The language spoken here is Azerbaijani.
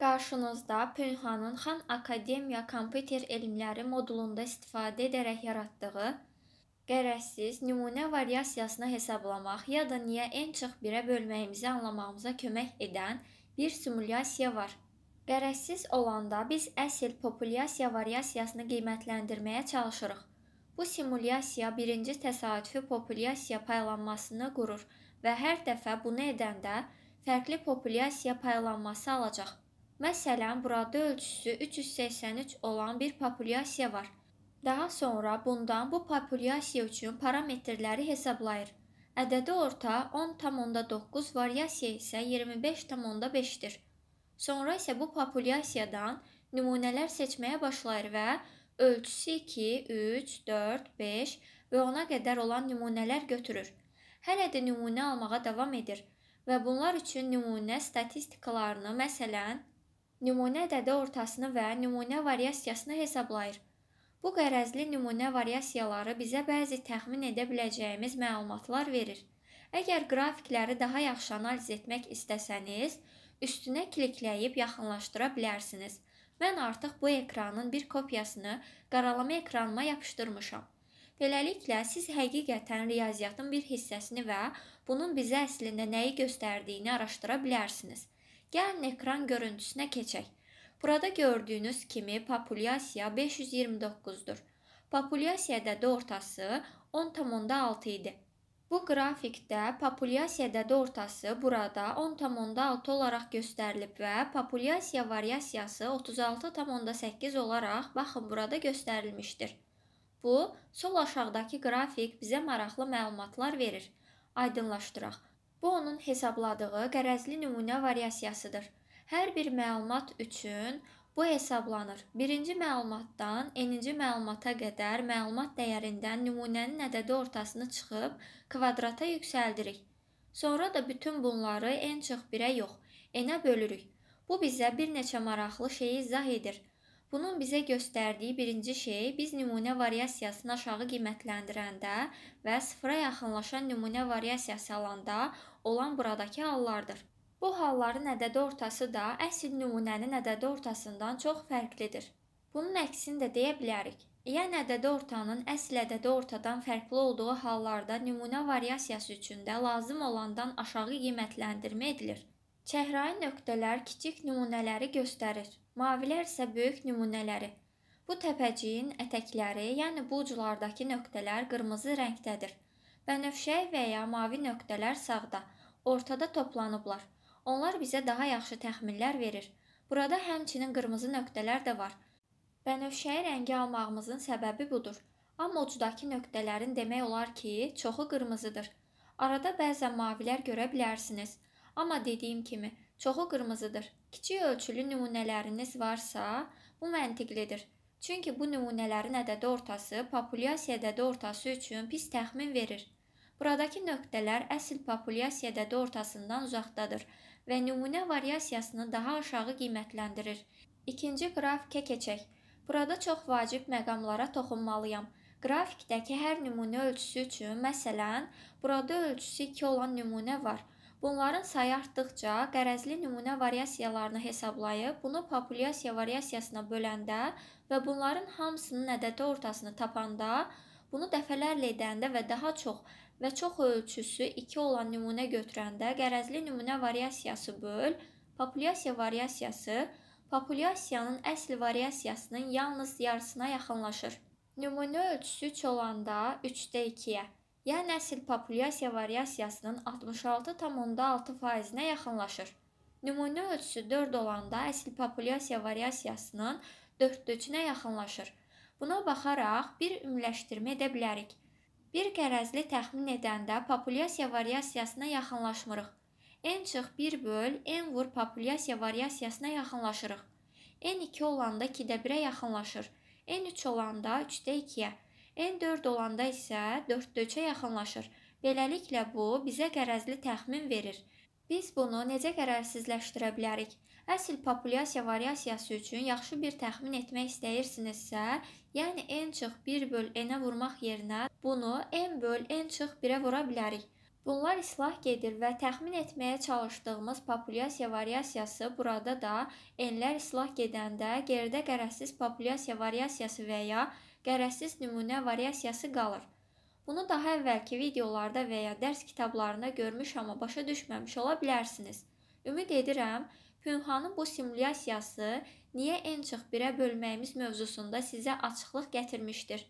Qarşınızda Pünhanın Xan Akademiya Kompüter Elmləri modulunda istifadə edərək yaratdığı qərəzsiz nümunə variasiyasını hesablamaq ya da niyə n çıx 1-ə bölməyimizi anlamağımıza kömək edən bir simulyasiya var. Qərəzsiz olanda biz əsl populyasiya variasiyasını qiymətləndirməyə çalışırıq. Bu simulyasiya birinci təsadüfi populyasiya paylanmasını qurur və hər dəfə bunu edəndə fərqli populyasiya paylanması alacaq. Məsələn, burada ölçüsü 383 olan bir populyasiya var. Daha sonra bundan bu populyasiya üçün parametrləri hesablayır. Ədədi orta 10,9 variasiya isə 25,5-dir. Sonra isə bu populyasiyadan nümunələr seçməyə başlayır və ölçüsü 2, 3, 4, 5 və ona qədər olan nümunələr götürür. Hələ də nümunə almağa davam edir və bunlar üçün nümunə statistikalarını, məsələn, nümunə ədədi ortasını və nümunə variasiyasını hesablayır. Bu qərəzli nümunə variasiyaları bizə bəzi təxmin edə biləcəyimiz məlumatlar verir. Əgər qrafikləri daha yaxşı analiz etmək istəsəniz, üstünə klikləyib yaxınlaşdıra bilərsiniz. Mən artıq bu ekranın bir kopyasını qaralama ekranıma yapışdırmışam. Beləliklə, siz həqiqətən riyaziyyatın bir hissəsini və bunun bizə əslində nəyi göstərdiyini araşdıra bilərsiniz. Gəlin ekran görüntüsünə keçək. Burada gördüyünüz kimi populyasiya 529-dur. Populyasiya ədədi ortası 10.6 idi. Bu qrafikdə populyasiya ədədi ortası burada 10.6 olaraq göstərilib və populyasiya variasiyası 36.8 olaraq baxın burada göstərilmişdir. Bu sol aşağıdakı qrafik bizə maraqlı məlumatlar verir. Aydınlaşdıraq. Bu onun hesabladığı qərəzli nümunə variasiyasıdır. Hər bir məlumat üçün bu hesablanır. Birinci məlumatdan eninci məlumata qədər məlumat dəyərindən nümunənin ədədi ortasını çıxıb kvadrata yüksəldirik. Sonra da bütün bunları n çıx 1-ə yox, n-ə bölürük. Bu bizə bir neçə maraqlı şeyi izah edir. Bunun bizə göstərdiyi birinci şey, biz nümunə variasiyasını aşağı qiymətləndirəndə və sıfıra yaxınlaşan nümunə variasiyası alanda olan buradakı hallardır. Bu halların ədədi ortası da əsl nümunənin ədədi ortasından çox fərqlidir. Bunun əksini də deyə bilərik. Yəni ədədi ortanın əsl ədədi ortadan fərqli olduğu hallarda nümunə variasiyası üçün də lazım olandan aşağı qiymətləndirmə edilir. Çəhrayı nöqtələr kiçik nümunələri göstərir. Mavilər isə böyük nümunələri. Bu təpəciyin ətəkləri, yəni bu uclardakı nöqtələr qırmızı rəngdədir. Bənövşəyi və ya mavi nöqtələr sağda, ortada toplanıblar. Onlar bizə daha yaxşı təxminlər verir. Burada həmçinin qırmızı nöqtələr də var. Bənövşəyi rəngi almağımızın səbəbi budur. Amma ucdakı nöqtələrin demək olar ki, çoxu qırmızıdır. Arada bəzən mavilər görə bilərsiniz. Amma dediyim kimi, çoxu qırmızıdır. Kiçik ölçülü nümunələriniz varsa, bu məntiqlidir. Çünki bu nümunələrin ədədi ortası populyasiya ədədi ortası üçün pis təxmin verir. Buradakı nöqtələr əsl populyasiya ədədi ortasından uzaqdadır və nümunə variasiyasını daha aşağı qiymətləndirir. İkinci qraf keçək. Burada çox vacib məqamlara toxunmalıyam. Qrafikdəki hər nümunə ölçüsü üçün, məsələn, burada ölçüsü 2 olan nümunə var. Bunların sayı artdıkca qərəzli nümunə variasiyalarını hesablayıb bunu populyasiya variasiyasına böləndə və bunların hamısının ədədi ortasını tapanda, bunu dəfələrlə edəndə və daha çox və çox ölçüsü 2 olan nümunə götürəndə qərəzli nümunə variasiyası böl populyasiya variasiyası populyasiyanın əsl variasiyasının yalnız yarısına yaxınlaşır. Nümunə ölçüsü 3 olanda 3-də 2-yə ya nəsil populyasiya variasiyasının 66,6%-nə yaxınlaşır. Nümunə ölçüsü 4 olanda əsl populyasiya variasiyasının 4-3-nə yaxınlaşır. Buna baxaraq bir ümumiləşdirmə edə bilərik. Bir qərəzli təxmin edəndə populyasiya variasiyasına yaxınlaşmırıq. N çıx 1 böl N vur populyasiya variasiyasına yaxınlaşırıq. N2 olanda 2-də 1-ə yaxınlaşır. N3 olanda 3-də 2-yə. N4 olanda isə 4 döçə yaxınlaşır. Beləliklə bu bizə qərəzli təxmin verir. Biz bunu necə qərarsizləşdirə bilərik? Əsl populyasiya variasiyası üçün yaxşı bir təxmin etmək istəyirsinizsə, yəni n çıx 1 böl n-ə vurmaq yerinə bunu n böl n çıx 1-ə vura bilərik. Bunlar islah gedir və təxmin etməyə çalışdığımız populyasiya variasiyası burada da n-lər islah gedəndə geridə qərəzsiz populyasiya variasiyası və ya qərəzsiz nümunə variasiyası qalır. Bunu daha əvvəlki videolarda və ya dərs kitablarında görmüş amma başa düşməmiş ola bilərsiniz. Ümid edirəm, Pünhanın bu simulyasiyası niyə en çox birə bölməyimiz mövzusunda sizə açıqlıq gətirmişdir.